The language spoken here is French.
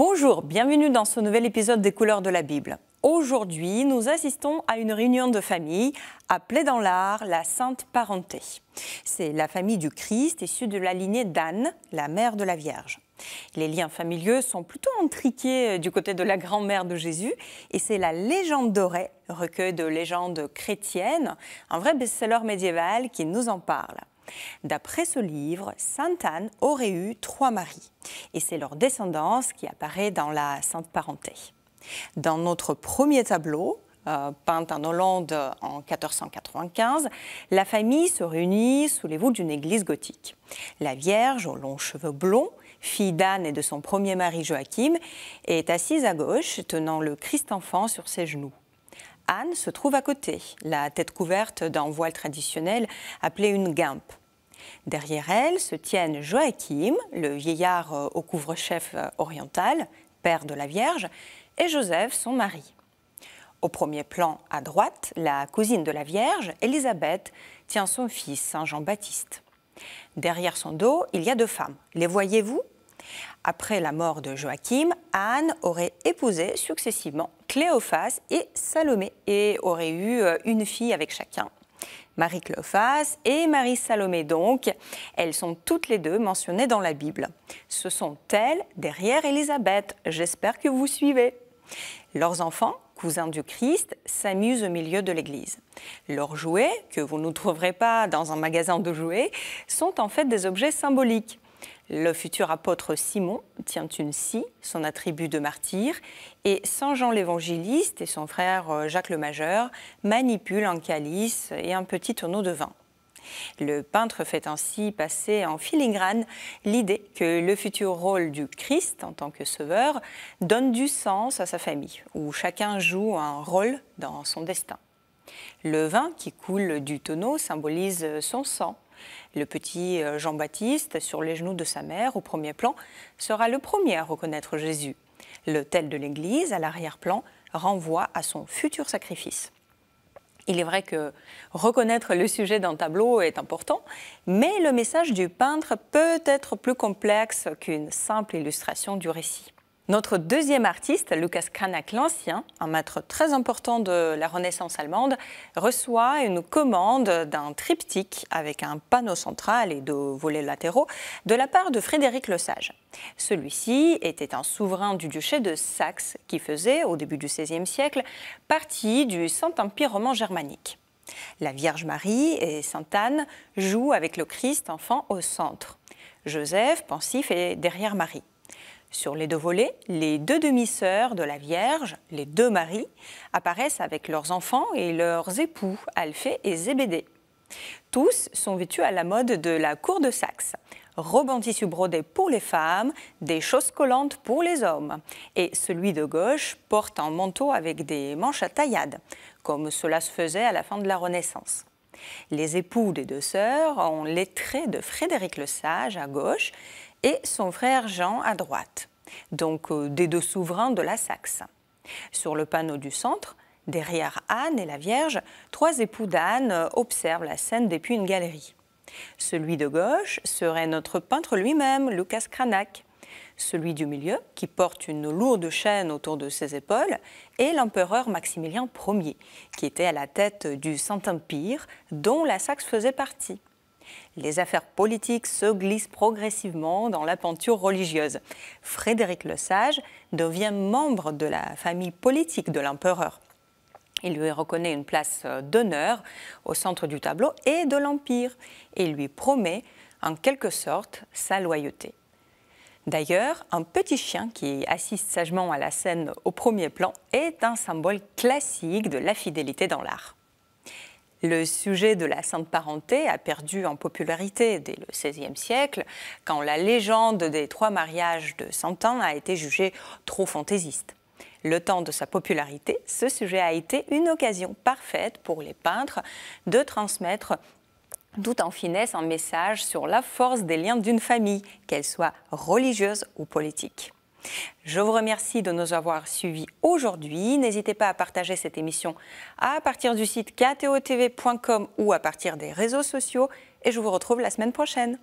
Bonjour, bienvenue dans ce nouvel épisode des couleurs de la Bible. Aujourd'hui, nous assistons à une réunion de famille appelée dans l'art la Sainte Parenté. C'est la famille du Christ issue de la lignée d'Anne, la mère de la Vierge. Les liens familiaux sont plutôt entriqués euh, du côté de la grand-mère de Jésus et c'est la légende dorée, recueil de légendes chrétiennes, un vrai best-seller médiéval qui nous en parle. D'après ce livre, Sainte Anne aurait eu trois maris, et c'est leur descendance qui apparaît dans la Sainte Parenté. Dans notre premier tableau, euh, peint en Hollande en 1495, la famille se réunit sous les voûtes d'une église gothique. La Vierge, aux longs cheveux blonds, fille d'Anne et de son premier mari Joachim, est assise à gauche, tenant le Christ-enfant sur ses genoux. Anne se trouve à côté, la tête couverte d'un voile traditionnel appelé une guimpe. Derrière elle se tiennent Joachim, le vieillard euh, au couvre-chef euh, oriental, père de la Vierge, et Joseph, son mari. Au premier plan, à droite, la cousine de la Vierge, Élisabeth, tient son fils, Saint Jean-Baptiste. Derrière son dos, il y a deux femmes. Les voyez-vous après la mort de Joachim, Anne aurait épousé successivement Cléophas et Salomé et aurait eu euh, une fille avec chacun. Marie Cléophas et Marie Salomé donc. Elles sont toutes les deux mentionnées dans la Bible. Ce sont elles derrière Élisabeth. J'espère que vous suivez. Leurs enfants, cousins du Christ, s'amusent au milieu de l'Église. Leurs jouets, que vous ne trouverez pas dans un magasin de jouets, sont en fait des objets symboliques. Le futur apôtre Simon tient une scie, son attribut de martyr, et Saint Jean l'évangéliste et son frère euh, Jacques le Majeur manipulent un calice et un petit tonneau de vin. Le peintre fait ainsi passer en filigrane l'idée que le futur rôle du Christ en tant que sauveur donne du sens à sa famille, où chacun joue un rôle dans son destin. Le vin qui coule du tonneau symbolise son sang, le petit euh, Jean-Baptiste, sur les genoux de sa mère au premier plan, sera le premier à reconnaître Jésus. L'autel de l'église, à l'arrière-plan, renvoie à son futur sacrifice. Il est vrai que reconnaître le sujet d'un tableau est important, mais le message du peintre peut être plus complexe qu'une simple illustration du récit. Notre deuxième artiste, Lucas Cranach l'Ancien, un maître très important de la Renaissance allemande, reçoit une commande d'un triptyque avec un panneau central et deux volets latéraux de la part de Frédéric le Sage. Celui-ci était un souverain du duché de Saxe qui faisait, au début du XVIe siècle, partie du Saint-Empire romain germanique. La Vierge Marie et Sainte Anne jouent avec le Christ enfant au centre. Joseph, pensif, est derrière Marie. Sur les deux volets, les deux demi-sœurs de la Vierge, les deux maris, apparaissent avec leurs enfants et leurs époux, Alphée et Zébédée. Tous sont vêtus à la mode de la cour de Saxe. Robes en tissu brodé pour les femmes, des chausses collantes pour les hommes. Et celui de gauche porte un manteau avec des manches à taillade, comme cela se faisait à la fin de la Renaissance. Les époux des deux sœurs ont les traits de Frédéric le Sage à gauche et son frère Jean à droite, donc euh, des deux souverains de la Saxe. Sur le panneau du centre, derrière Anne et la Vierge, trois époux d'Anne euh, observent la scène depuis une galerie. Celui de gauche serait notre peintre lui-même, Lucas Cranach. Celui du milieu, qui porte une lourde chaîne autour de ses épaules, est l'empereur Maximilien Ier, qui était à la tête du Saint-Empire, dont la Saxe faisait partie les affaires politiques se glissent progressivement dans la peinture religieuse. Frédéric le Sage devient membre de la famille politique de l'empereur. Il lui reconnaît une place euh, d'honneur au centre du tableau et de l'Empire et lui promet en quelque sorte sa loyauté. D'ailleurs, un petit chien qui assiste sagement à la scène au premier plan est un symbole classique de la fidélité dans l'art. Le sujet de la sainte parenté a perdu en popularité dès le XVIe siècle, quand la légende des trois mariages de ans a été jugée trop fantaisiste. Le temps de sa popularité, ce sujet a été une occasion parfaite pour les peintres de transmettre tout en finesse un message sur la force des liens d'une famille, qu'elle soit religieuse ou politique. Je vous remercie de nous avoir suivis aujourd'hui. N'hésitez pas à partager cette émission à partir du site ktotv.com ou à partir des réseaux sociaux. Et je vous retrouve la semaine prochaine.